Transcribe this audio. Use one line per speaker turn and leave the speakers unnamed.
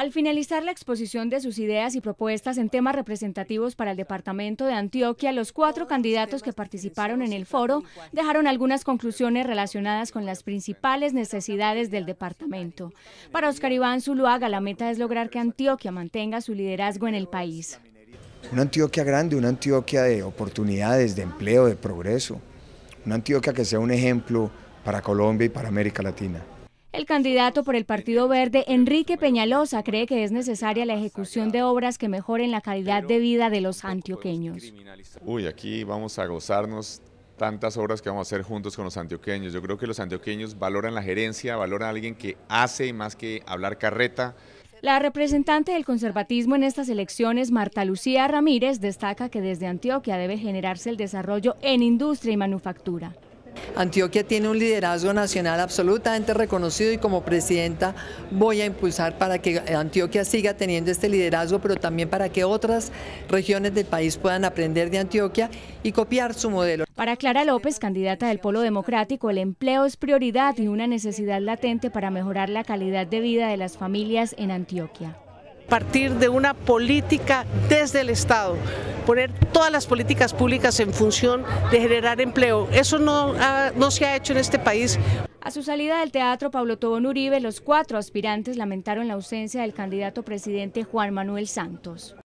Al finalizar la exposición de sus ideas y propuestas en temas representativos para el departamento de Antioquia, los cuatro candidatos que participaron en el foro dejaron algunas conclusiones relacionadas con las principales necesidades del departamento. Para Oscar Iván Zuluaga, la meta es lograr que Antioquia mantenga su liderazgo en el país.
Una Antioquia grande, una Antioquia de oportunidades, de empleo, de progreso. Una Antioquia que sea un ejemplo para Colombia y para América Latina.
El candidato por el Partido Verde, Enrique Peñalosa, cree que es necesaria la ejecución de obras que mejoren la calidad de vida de los antioqueños.
Uy, aquí vamos a gozarnos tantas obras que vamos a hacer juntos con los antioqueños. Yo creo que los antioqueños valoran la gerencia, valoran a alguien que hace más que hablar carreta.
La representante del conservatismo en estas elecciones, Marta Lucía Ramírez, destaca que desde Antioquia debe generarse el desarrollo en industria y manufactura.
Antioquia tiene un liderazgo nacional absolutamente reconocido y como presidenta voy a impulsar para que Antioquia siga teniendo este liderazgo, pero también para que otras regiones del país puedan aprender de Antioquia y copiar su modelo.
Para Clara López, candidata del Polo Democrático, el empleo es prioridad y una necesidad latente para mejorar la calidad de vida de las familias en Antioquia
partir de una política desde el Estado, poner todas las políticas públicas en función de generar empleo. Eso no, no se ha hecho en este país.
A su salida del teatro Pablo Tobón Uribe, los cuatro aspirantes lamentaron la ausencia del candidato presidente Juan Manuel Santos.